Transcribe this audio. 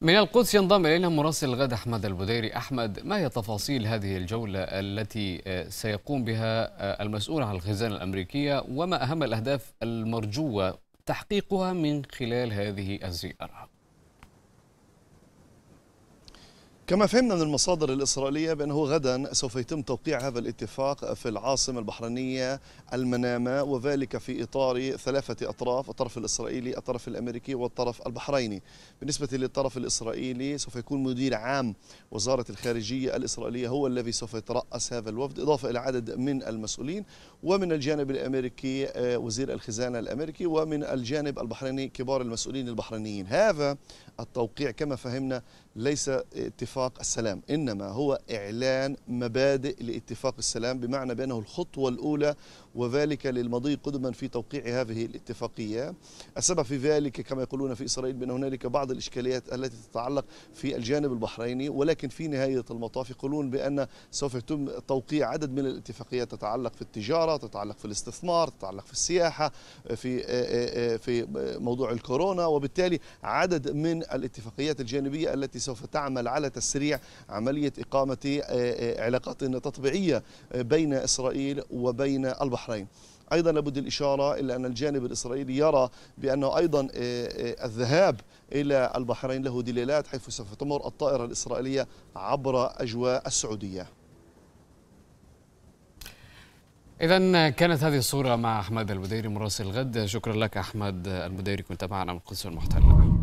من القدس ينضم إلينا مراسل الغد أحمد البديري أحمد ما هي تفاصيل هذه الجولة التي آه، سيقوم بها آه، المسؤول عن الخزانة الأمريكية وما أهم الأهداف المرجوة تحقيقها من خلال هذه الزيارة كما فهمنا من المصادر الإسرائيلية بأنه غدا سوف يتم توقيع هذا الاتفاق في العاصمة البحرينية المنامة وذلك في إطار ثلاثة أطراف الطرف الإسرائيلي الطرف الأمريكي والطرف البحريني بالنسبة للطرف الإسرائيلي سوف يكون مدير عام وزارة الخارجية الإسرائيلية هو الذي سوف يترأس هذا الوفد إضافة إلى عدد من المسؤولين ومن الجانب الأمريكي آه، وزير الخزانة الأمريكي ومن الجانب البحريني كبار المسؤولين البحرينيين هذا التوقيع كما فهمنا ليس اتفاق اتفاق السلام إنما هو إعلان مبادئ لاتفاق السلام بمعنى بأنه الخطوة الأولى وذلك للمضي قدما في توقيع هذه الاتفاقية السبب في ذلك كما يقولون في إسرائيل بأن هنالك بعض الإشكاليات التي تتعلق في الجانب البحريني ولكن في نهاية المطاف يقولون بأن سوف يتم توقيع عدد من الاتفاقيات تتعلق في التجارة تتعلق في الاستثمار تتعلق في السياحة في في موضوع الكورونا وبالتالي عدد من الاتفاقيات الجانبية التي سوف تعمل على تسليم تسريع عملية إقامة آه، آه، علاقات تطبيعية آه، بين إسرائيل وبين البحرين ايضا لابد الاشاره الى ان الجانب الاسرائيلي يرى بانه ايضا الذهاب الى البحرين له دلالات حيث سوف تمر الطائره الاسرائيليه عبر اجواء السعوديه. إذا كانت هذه الصورة مع أحمد البديري مراسل غد، شكرا لك أحمد البديري كنت معنا من القدس المحتلة.